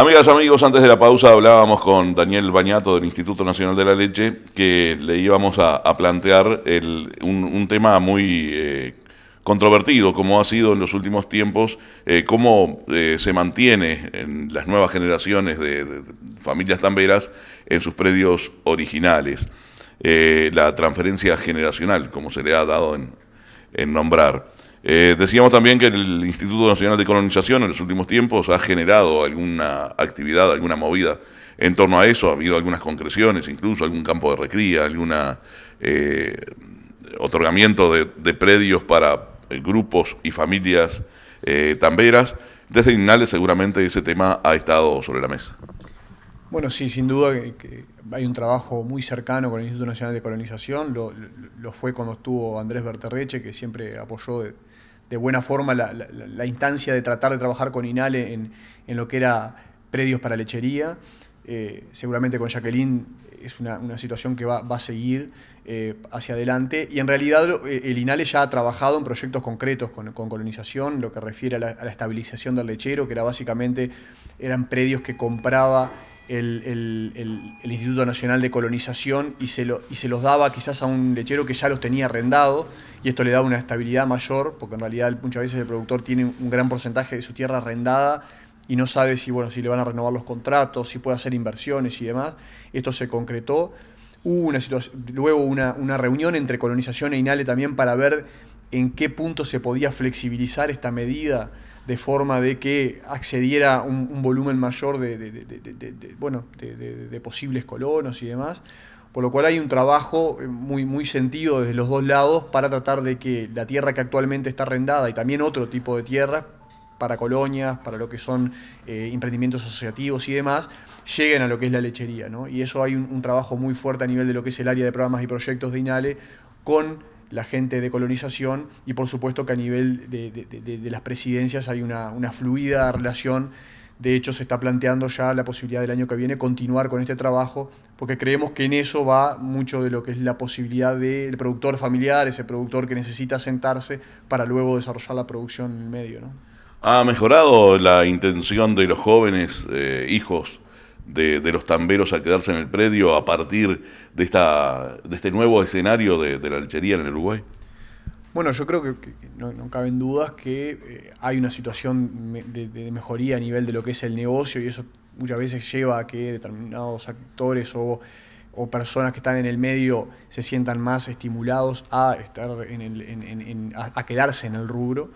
Amigas, amigos, antes de la pausa hablábamos con Daniel Bañato del Instituto Nacional de la Leche que le íbamos a, plantear un, tema muy eh, controvertido como ha sido en los últimos tiempos, eh, cómo eh, se mantiene en las nuevas generaciones de, familias tamberas en sus predios originales. la transferencia generacional, como se le ha dado en nombrar. Eh, decíamos también que el Instituto Nacional de Colonización en los últimos tiempos ha generado alguna actividad, alguna movida en torno a eso. Ha habido algunas concreciones, incluso algún campo de recría, algún eh, otorgamiento de, predios para eh, grupos y familias eh, tamberas. Desde Inales seguramente ese tema ha estado sobre la mesa. Bueno, sí, sin duda que, hay un trabajo muy cercano con el Instituto Nacional de Colonización, lo, fue cuando estuvo Andrés Berterreche, que siempre apoyó de buena forma la, instancia de tratar de trabajar con INALE en, lo que era predios para lechería. Eh, seguramente con Jacqueline es una, situación que va, a seguir eh, hacia adelante. Y en realidad eh, el INALE ya ha trabajado en proyectos concretos con, colonización, lo que refiere a la, estabilización del lechero, que era básicamente, eran predios que compraba el, Instituto Nacional de Colonización y se, los daba quizás a un lechero que ya los tenía arrendado y esto le daba una estabilidad mayor, porque en realidad muchas veces el productor tiene un gran porcentaje de su tierra arrendada y no sabe si, bueno, si le van a renovar los contratos, si puede hacer inversiones y demás. Esto se concretó. una luego una, una reunión entre colonización e INALE también para ver en qué punto se podía flexibilizar esta medida de forma de que accediera un, un volumen mayor de, bueno, de, posibles colonos y demás. Por lo cual hay un trabajo eh, muy, muy sentido desde los dos lados para tratar de que la tierra que actualmente está arrendada y también otro tipo de tierra para colonias, para lo que son eh, emprendimientos asociativos y demás, lleguen a lo que es la lechería. ¿no? Y eso hay un, un trabajo muy fuerte a nivel de lo que es el área de programas y proyectos de INALE con la gente de colonización y por supuesto que a nivel de, las presidencias hay una, fluida relación. De hecho, se está planteando ya la posibilidad del año que viene continuar con este trabajo, porque creemos que en eso va mucho de lo que es la posibilidad del productor familiar, ese productor que necesita sentarse para luego desarrollar la producción en el medio. ¿Ha mejorado la intención de los jóvenes eh, hijos de, los tamberos a quedarse en el predio a partir de, de este nuevo escenario de, la lechería en el Uruguay? Bueno, yo creo que, no, caben dudas que eh, hay una situación de, mejoría a nivel de lo que es el negocio y eso muchas veces lleva a que determinados actores o, personas que están en el medio se sientan más estimulados a estar a quedarse en el rubro.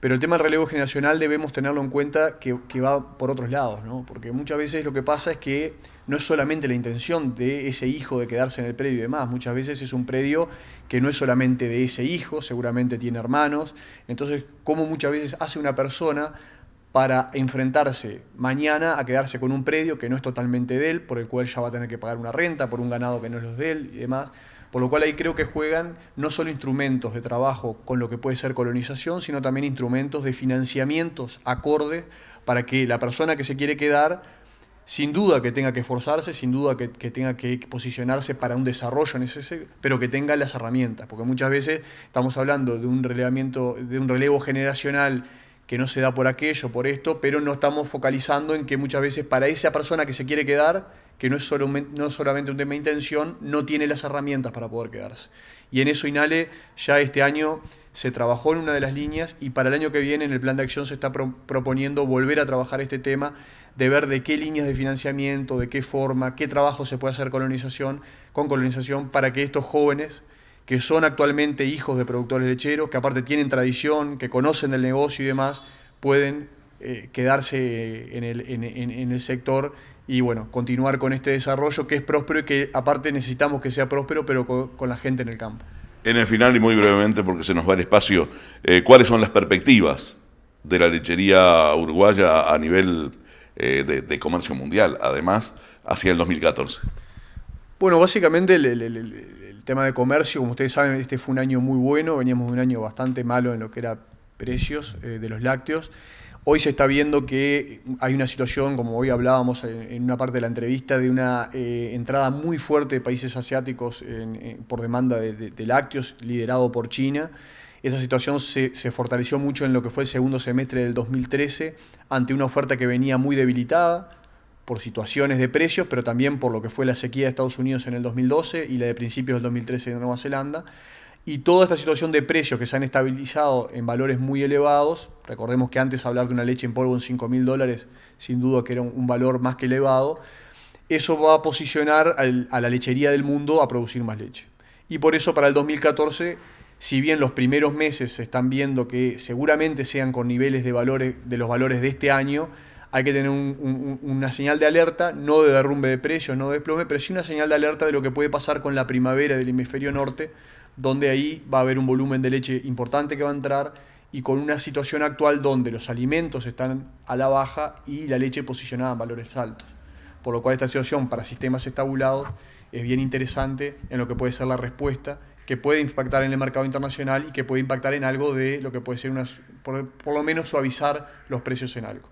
Pero el tema del relevo generacional debemos tenerlo en cuenta que, va por otros lados, ¿no? Porque muchas veces lo que pasa es que no es solamente la intención de ese hijo de quedarse en el predio y demás, muchas veces es un predio que no es solamente de ese hijo, seguramente tiene hermanos. Entonces, ¿cómo muchas veces hace una persona para enfrentarse mañana a quedarse con un predio que no es totalmente de él, por el cual ya va a tener que pagar una renta, por un ganado que no es los de él y demás? Por lo cual ahí creo que juegan no solo instrumentos de trabajo con lo que puede ser colonización, sino también instrumentos de financiamientos acordes, para que la persona que se quiere quedar sin duda que tenga que esforzarse, sin duda que, tenga que posicionarse para un desarrollo en ese, pero que tenga las herramientas, porque muchas veces estamos hablando de un relevamiento, de un relevo generacional que no se da por aquello, por esto, pero no estamos focalizando en que muchas veces para esa persona que se quiere quedar, que no es, no solamente un tema de intención, no tiene las herramientas para poder quedarse. Y en eso Inale ya este año se trabajó en una de las líneas y para el año que viene en el plan de acción se está proponiendo volver a trabajar este tema, de ver de qué líneas de financiamiento, de qué forma, qué trabajo se puede hacer colonización, con colonización para que estos jóvenes que son actualmente hijos de productores lecheros, que aparte tienen tradición, que conocen el negocio y demás, pueden eh, quedarse en el, sector y bueno, continuar con este desarrollo que es próspero y que aparte necesitamos que sea próspero, pero con, la gente en el campo. En el final y muy brevemente, porque se nos va el espacio, eh, ¿cuáles son las perspectivas de la lechería uruguaya a nivel eh, de comercio mundial, además, hacia el 2014? Bueno, básicamente el, tema de comercio, como ustedes saben, este fue un año muy bueno, veníamos de un año bastante malo en lo que era precios eh, de los lácteos. Hoy se está viendo que hay una situación, como hoy hablábamos en una parte de la entrevista, de una eh, entrada muy fuerte de países asiáticos eh, por demanda de, lácteos, liderado por China. Esa situación se, se, fortaleció mucho en lo que fue el segundo semestre del 2013, ante una oferta que venía muy debilitada por situaciones de precios, pero también por lo que fue la sequía de Estados Unidos en el 2012 y la de principios del 2013 en Nueva Zelanda. Y toda esta situación de precios que se han estabilizado en valores muy elevados, recordemos que antes hablar de una leche en polvo en 5.000 mil dólares, sin duda que era un valor más que elevado, eso va a posicionar a la lechería del mundo a producir más leche. Y por eso para el 2014 si bien los primeros meses se están viendo que seguramente sean con niveles de valores de los valores de este año, hay que tener una señal de alerta, no de derrumbe de precios, no de desplome, pero sí una señal de alerta de lo que puede pasar con la primavera del hemisferio norte, donde ahí va a haber un volumen de leche importante que va a entrar y con una situación actual donde los alimentos están a la baja y la leche posicionada en valores altos. Por lo cual esta situación para sistemas estabulados es bien interesante en lo que puede ser la respuesta que puede impactar en el mercado internacional y que puede impactar en algo de lo que puede ser por lo menos suavizar los precios en algo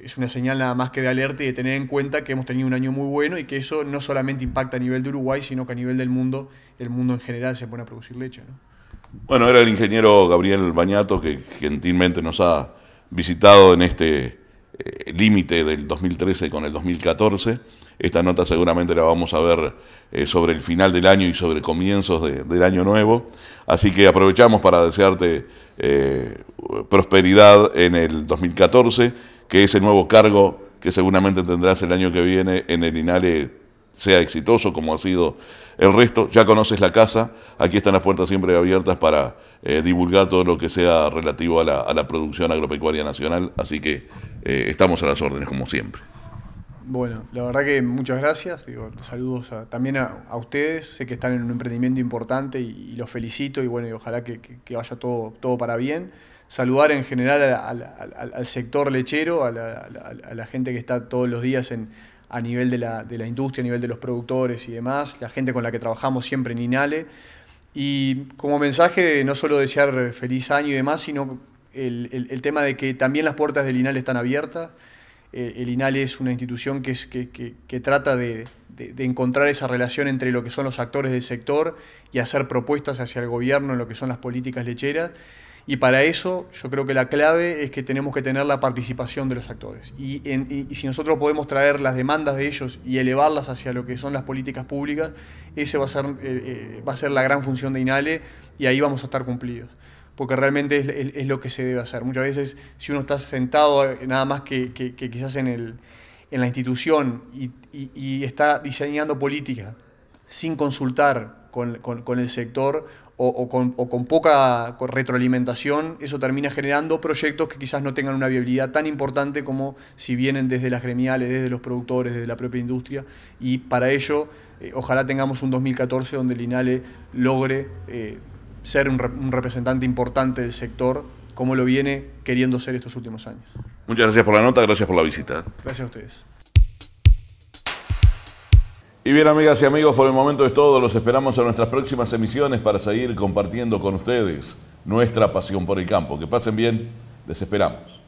es una señal nada más que de alerta y de tener en cuenta que hemos tenido un año muy bueno y que eso no solamente impacta a nivel de Uruguay, sino que a nivel del mundo, el mundo en general se pone a producir leche. Bueno, era el ingeniero Gabriel Bañato que gentilmente nos ha visitado en este eh, límite del 2013 con el 2014. Esta nota seguramente la vamos a ver eh, sobre el final del año y sobre comienzos del año nuevo. Así que aprovechamos para desearte eh, prosperidad en el 2014 que ese nuevo cargo que seguramente tendrás el año que viene en el INALE sea exitoso como ha sido el resto. Ya conoces la casa, aquí están las puertas siempre abiertas para eh, divulgar todo lo que sea relativo a la, producción agropecuaria nacional, así que eh, estamos a las órdenes como siempre. Bueno, la verdad que muchas gracias. saludos también a, ustedes. Sé que están en un emprendimiento importante y, los felicito y bueno, ojalá que, que, vaya todo, todo para bien saludar en general al, al, sector lechero, a la, a la, gente que está todos los días en, a nivel de la, de la, industria, a nivel de los productores y demás, la gente con la que trabajamos siempre en INALE. Y como mensaje, no solo desear feliz año y demás, sino el, el, tema de que también las puertas del INALE están abiertas. Eh, el INALE es una institución que, es, que, que, trata de, de, de, encontrar esa relación entre lo que son los actores del sector y hacer propuestas hacia el gobierno en lo que son las políticas lecheras. Y para eso yo creo que la clave es que tenemos que tener la participación de los actores. Y, si nosotros podemos traer las demandas de ellos y elevarlas hacia lo que son las políticas públicas, ese va a ser, eh, eh, va a ser la gran función de INALE y ahí vamos a estar cumplidos. Porque realmente es, lo que se debe hacer. Muchas veces si uno está sentado eh, nada más que, quizás en, el, en, la institución y, está diseñando política sin consultar con el sector o, con, poca retroalimentación, eso termina generando proyectos que quizás no tengan una viabilidad tan importante como si vienen desde las gremiales, desde los productores, desde la propia industria. Y para ello, eh, ojalá tengamos un 2014 donde el INALE logre eh, ser un representante importante del sector, como lo viene queriendo ser estos últimos años. Muchas gracias por la nota, gracias por la visita. Gracias a ustedes. Y bien, amigas y amigos, por el momento es todo. Los esperamos en nuestras próximas emisiones para seguir compartiendo con ustedes nuestra pasión por el campo. Que pasen bien, les esperamos.